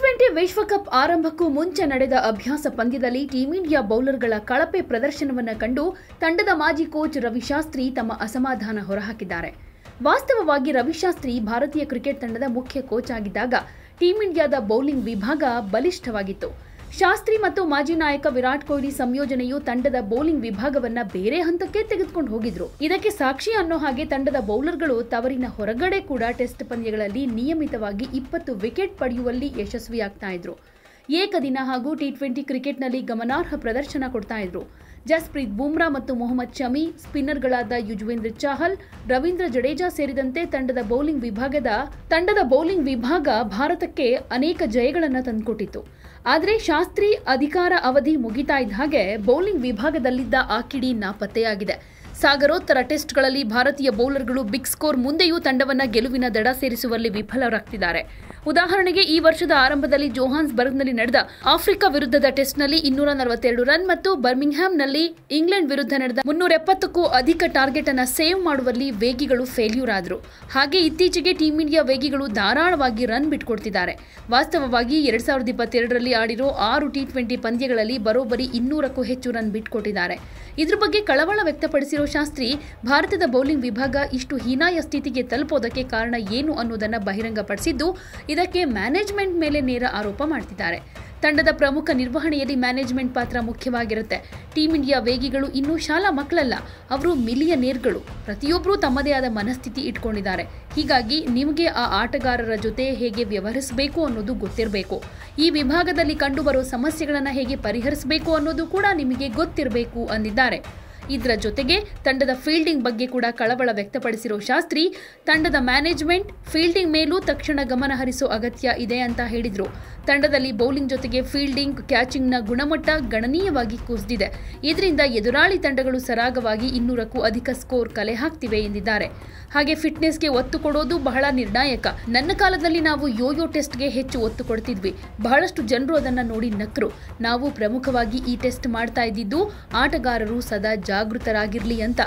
twenty ವಿಶ್ವಕಪ್ ಆರಂಭಕ್ಕೂ ಮುಂಚೆ ನಡೆದ ಅಭ್ಯಾಸ ಪಂದ್ಯದಲ್ಲಿ ಟೀಂ ಇಂಡಿಯಾ ಬೌಲರ್ಗಳ ಕಳಪೆ ಪ್ರದರ್ಶನವನ್ನು ಕಂಡು ತಂಡದ ಮಾಜಿ ಕೋಚ್ ರವಿಶಾಸ್ತ್ರಿ ತಮ್ಮ ಅಸಮಾಧಾನ ಹೊರಹಾಕಿದ್ದಾರೆ ವಾಸ್ತವವಾಗಿ ರವಿಶಾಸ್ತ್ರಿ ಭಾರತೀಯ ಕ್ರಿಕೆಟ್ ತಂಡದ ಮುಖ್ಯ ಕೋಚ್ ಆಗಿದ್ದಾಗ ಟೀಂ ಇಂಡಿಯಾದ ಬೌಲಿಂಗ್ ವಿಭಾಗ ಬಲಿಷ್ಠವಾಗಿತ್ತು ಶಾಸ್ತ್ರಿ ಮತ್ತು ಮಾಜಿ ನಾಯಕ ವಿರಾಟ್ ಕೊಹ್ಲಿ ಸಂಯೋಜನೆಯು ತಂಡದ ಬೌಲಿಂಗ್ ವಿಭಾಗವನ್ನ ಬೇರೆ ಹಂತಕ್ಕೆ ತೆಗೆದುಕೊಂಡು ಹೋಗಿದ್ರು ಇದಕ್ಕೆ ಸಾಕ್ಷಿ ಅನ್ನೋ ಹಾಗೆ ತಂಡದ ಬೌಲರ್ಗಳು ತವರಿನ ಹೊರಗಡೆ ಕೂಡ ಟೆಸ್ಟ್ ಪಂದ್ಯಗಳಲ್ಲಿ ನಿಯಮಿತವಾಗಿ ಇಪ್ಪತ್ತು ವಿಕೆಟ್ ಪಡೆಯುವಲ್ಲಿ ಯಶಸ್ವಿಯಾಗ್ತಾ ಇದ್ರು ಏಕದಿನ ಹಾಗೂ ಟಿ ಟ್ವೆಂಟಿ ಕ್ರಿಕೆಟ್ನಲ್ಲಿ ಗಮನಾರ್ಹ ಪ್ರದರ್ಶನ ಕೊಡ್ತಾ ಇದ್ರು ಜಸ್ಪ್ರೀತ್ ಬೂಮ್ರಾ ಮತ್ತು ಮೊಹಮ್ಮದ್ ಶಮಿ ಸ್ಪಿನ್ನರ್ಗಳಾದ ಯುಜ್ವೇಂದ್ರ ಚಾಹಲ್ ರವೀಂದ್ರ ಜಡೇಜಾ ಸೇರಿದಂತೆ ತಂಡದ ಬೌಲಿಂಗ್ ವಿಭಾಗದ ತಂಡದ ಬೌಲಿಂಗ್ ವಿಭಾಗ ಭಾರತಕ್ಕೆ ಅನೇಕ ಜಯಗಳನ್ನು ತಂದುಕೊಟ್ಟಿತ್ತು ಆದರೆ ಶಾಸ್ತ್ರಿ ಅಧಿಕಾರ ಅವಧಿ ಮುಗಿತಾ ಇದ್ದ ಹಾಗೆ ಬೌಲಿಂಗ್ ವಿಭಾಗದಲ್ಲಿದ್ದ ಆ ಕಿಡಿ ನಾಪತ್ತೆಯಾಗಿದೆ ಸಾಗರೋತ್ತರ ಟೆಸ್ಟ್ಗಳಲ್ಲಿ ಭಾರತೀಯ ಬೌಲರ್ಗಳು ಬಿಗ್ ಸ್ಕೋರ್ ಮುಂದೆಯೂ ತಂಡವನ್ನು ಗೆಲುವಿನ ದಡ ಸೇರಿಸುವಲ್ಲಿ ವಿಫಲರಾಗ್ತಿದ್ದಾರೆ ಉದಾಹರಣೆಗೆ ಈ ವರ್ಷದ ಆರಂಭದಲ್ಲಿ ಜೋಹಾನ್ಸ್ಬರ್ಗ್ನಲ್ಲಿ ನಡೆದ ಆಫ್ರಿಕಾ ವಿರುದ್ಧದ ಟೆಸ್ಟ್ನಲ್ಲಿ ಇನ್ನೂರ ನಲವತ್ತೆರಡು ರನ್ ಮತ್ತು ನಲ್ಲಿ ಇಂಗ್ಲೆಂಡ್ ವಿರುದ್ಧ ನಡೆದ ಮುನ್ನೂರ ಎಪ್ಪತ್ತಕ್ಕೂ ಅಧಿಕ ಟಾರ್ಗೆಟ್ ಅನ್ನು ಸೇವ್ ಮಾಡುವಲ್ಲಿ ವೇಗಿಗಳು ಫೇಲ್ಯೂರ್ ಆದರು ಹಾಗೆ ಇತ್ತೀಚೆಗೆ ಟೀಂ ಇಂಡಿಯಾ ವೇಗಿಗಳು ಧಾರಾಳವಾಗಿ ರನ್ ಬಿಟ್ಕೊಡ್ತಿದ್ದಾರೆ ವಾಸ್ತವವಾಗಿ ಎರಡ್ ಸಾವಿರದ ಇಪ್ಪತ್ತೆರಡರಲ್ಲಿ ಆಡಿರೋ ಆರು ಟಿ ಟ್ವೆಂಟಿ ಪಂದ್ಯಗಳಲ್ಲಿ ಬರೋಬ್ಬರಿ ಇನ್ನೂರಕ್ಕೂ ಹೆಚ್ಚು ರನ್ ಬಿಟ್ಕೊಟ್ಟಿದ್ದಾರೆ ಇದ್ರ ಬಗ್ಗೆ ಕಳವಳ ವ್ಯಕ್ತಪಡಿಸಿರೋ ಶಾಸ್ತ್ರಿ ಭಾರತದ ಬೌಲಿಂಗ್ ವಿಭಾಗ ಇಷ್ಟು ಹೀನಾಯ ಸ್ಥಿತಿಗೆ ತಲುಪೋದಕ್ಕೆ ಕಾರಣ ಏನು ಅನ್ನೋದನ್ನ ಬಹಿರಂಗಪಡಿಸಿದ್ದು ಇದಕ್ಕೆ ಮ್ಯಾನೇಜ್ಮೆಂಟ್ ಮೇಲೆ ನೇರ ಆರೋಪ ಮಾಡ್ತಿದ್ದಾರೆ ತಂಡದ ಪ್ರಮುಖ ನಿರ್ವಹಣೆಯಲ್ಲಿ ಮ್ಯಾನೇಜ್ಮೆಂಟ್ ಪಾತ್ರ ಮುಖ್ಯವಾಗಿರುತ್ತೆ ಟೀಮ್ ಇಂಡಿಯಾ ವೇಗಿಗಳು ಇನ್ನೂ ಶಾಲಾ ಮಕ್ಕಳಲ್ಲ ಅವರು ಮಿಲಿಯನೇರ್ಗಳು ಪ್ರತಿಯೊಬ್ಬರೂ ತಮ್ಮದೇ ಆದ ಮನಸ್ಥಿತಿ ಇಟ್ಕೊಂಡಿದ್ದಾರೆ ಹೀಗಾಗಿ ನಿಮಗೆ ಆ ಆಟಗಾರರ ಜೊತೆ ಹೇಗೆ ವ್ಯವಹರಿಸಬೇಕು ಅನ್ನೋದು ಗೊತ್ತಿರಬೇಕು ಈ ವಿಭಾಗದಲ್ಲಿ ಕಂಡುಬರುವ ಸಮಸ್ಯೆಗಳನ್ನು ಹೇಗೆ ಪರಿಹರಿಸಬೇಕು ಅನ್ನೋದು ಕೂಡ ನಿಮಗೆ ಗೊತ್ತಿರಬೇಕು ಅಂದಿದ್ದಾರೆ ಇದರ ಜೊತೆಗೆ ತಂಡದ ಫೀಲ್ಡಿಂಗ್ ಬಗ್ಗೆ ಕೂಡ ಕಳವಳ ವ್ಯಕ್ತಪಡಿಸಿರೋ ಶಾಸ್ತ್ರಿ ತಂಡದ ಮ್ಯಾನೇಜ್ಮೆಂಟ್ ಫೀಲ್ಡಿಂಗ್ ಮೇಲೂ ತಕ್ಷಣ ಗಮನ ಹರಿಸೋ ಅಗತ್ಯ ಇದೆ ಅಂತ ಹೇಳಿದರು ತಂಡದಲ್ಲಿ ಬೌಲಿಂಗ್ ಜೊತೆಗೆ ಫೀಲ್ಡಿಂಗ್ ಕ್ಯಾಚಿಂಗ್ನ ಗುಣಮಟ್ಟ ಗಣನೀಯವಾಗಿ ಕುಸಿದಿದೆ ಇದರಿಂದ ಎದುರಾಳಿ ತಂಡಗಳು ಸರಾಗವಾಗಿ ಇನ್ನೂರಕ್ಕೂ ಅಧಿಕ ಸ್ಕೋರ್ ಕಲೆ ಹಾಕ್ತಿವೆ ಎಂದಿದ್ದಾರೆ ಹಾಗೆ ಫಿಟ್ನೆಸ್ಗೆ ಒತ್ತು ಕೊಡೋದು ಬಹಳ ನಿರ್ಣಾಯಕ ನನ್ನ ಕಾಲದಲ್ಲಿ ನಾವು ಯೋಯೋ ಟೆಸ್ಟ್ಗೆ ಹೆಚ್ಚು ಒತ್ತು ಕೊಡ್ತಿದ್ವಿ ಬಹಳಷ್ಟು ಜನರು ಅದನ್ನು ನೋಡಿ ನಕ್ಕರು ನಾವು ಪ್ರಮುಖವಾಗಿ ಈ ಟೆಸ್ಟ್ ಮಾಡ್ತಾ ಇದ್ದಿದ್ದು ಆಟಗಾರರು ಸದಾ ಜಾಗೃತರಾಗಿರಲಿ ಅಂತ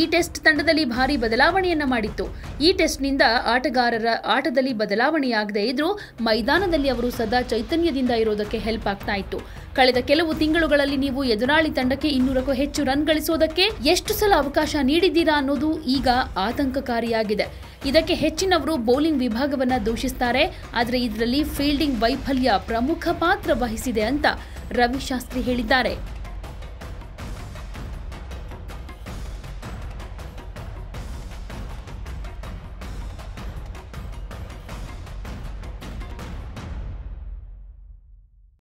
ಈ ಟೆಸ್ಟ್ ತಂಡದಲ್ಲಿ ಭಾರಿ ಬದಲಾವಣೆಯನ್ನ ಮಾಡಿತ್ತು ಈ ಟೆಸ್ಟ್ನಿಂದ ಆಟಗಾರರ ಆಟದಲ್ಲಿ ಬದಲಾವಣೆಯಾಗದೇ ಇದ್ರೂ ಮೈದಾನದಲ್ಲಿ ಅವರು ಸದಾ ಚೈತನ್ಯದಿಂದ ಇರೋದಕ್ಕೆ ಹೆಲ್ಪ್ ಆಗ್ತಾ ಇತ್ತು ಕಳೆದ ಕೆಲವು ತಿಂಗಳುಗಳಲ್ಲಿ ನೀವು ಎದುರಾಳಿ ತಂಡಕ್ಕೆ ಇನ್ನೂರಕ್ಕೂ ಹೆಚ್ಚು ರನ್ ಗಳಿಸೋದಕ್ಕೆ ಎಷ್ಟು ಸಲ ಅವಕಾಶ ನೀಡಿದ್ದೀರಾ ಅನ್ನೋದು ಈಗ ಆತಂಕಕಾರಿಯಾಗಿದೆ ಇದಕ್ಕೆ ಹೆಚ್ಚಿನವರು ಬೌಲಿಂಗ್ ವಿಭಾಗವನ್ನ ದೂಷಿಸ್ತಾರೆ ಆದರೆ ಇದರಲ್ಲಿ ಫೀಲ್ಡಿಂಗ್ ವೈಫಲ್ಯ ಪ್ರಮುಖ ಪಾತ್ರ ವಹಿಸಿದೆ ಅಂತ ರವಿಶಾಸ್ತ್ರಿ ಹೇಳಿದ್ದಾರೆ